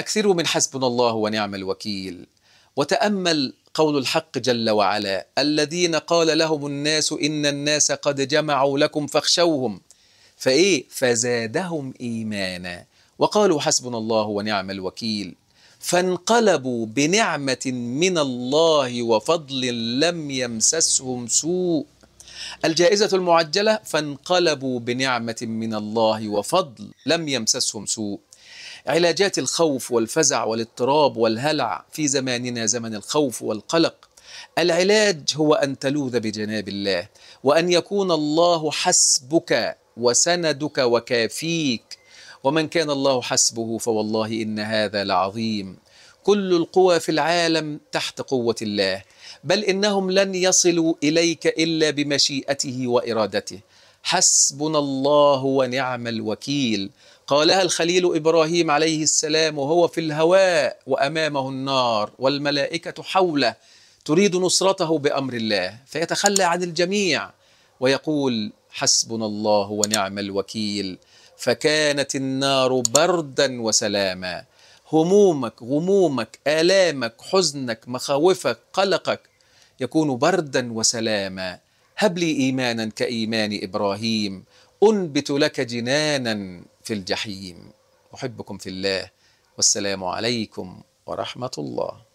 أكثروا من حسبنا الله ونعم الوكيل وتأمل قول الحق جل وعلا الذين قال لهم الناس إن الناس قد جمعوا لكم فاخشوهم فإيه فزادهم إيمانا وقالوا حسبنا الله ونعم الوكيل فانقلبوا بنعمة من الله وفضل لم يمسسهم سوء الجائزة المعجلة فانقلبوا بنعمة من الله وفضل لم يمسسهم سوء علاجات الخوف والفزع والاضطراب والهلع في زماننا زمن الخوف والقلق العلاج هو ان تلوذ بجناب الله وان يكون الله حسبك وسندك وكافيك ومن كان الله حسبه فوالله ان هذا لعظيم كل القوى في العالم تحت قوه الله بل انهم لن يصلوا اليك الا بمشيئته وارادته حسبنا الله ونعم الوكيل قالها أه الخليل ابراهيم عليه السلام وهو في الهواء وامامه النار والملائكه حوله تريد نصرته بامر الله فيتخلى عن الجميع ويقول حسبنا الله ونعم الوكيل فكانت النار بردا وسلاما همومك غمومك الامك حزنك مخاوفك قلقك يكون بردا وسلاما هب لي إيمانا كإيمان إبراهيم أنبت لك جنانا في الجحيم أحبكم في الله والسلام عليكم ورحمة الله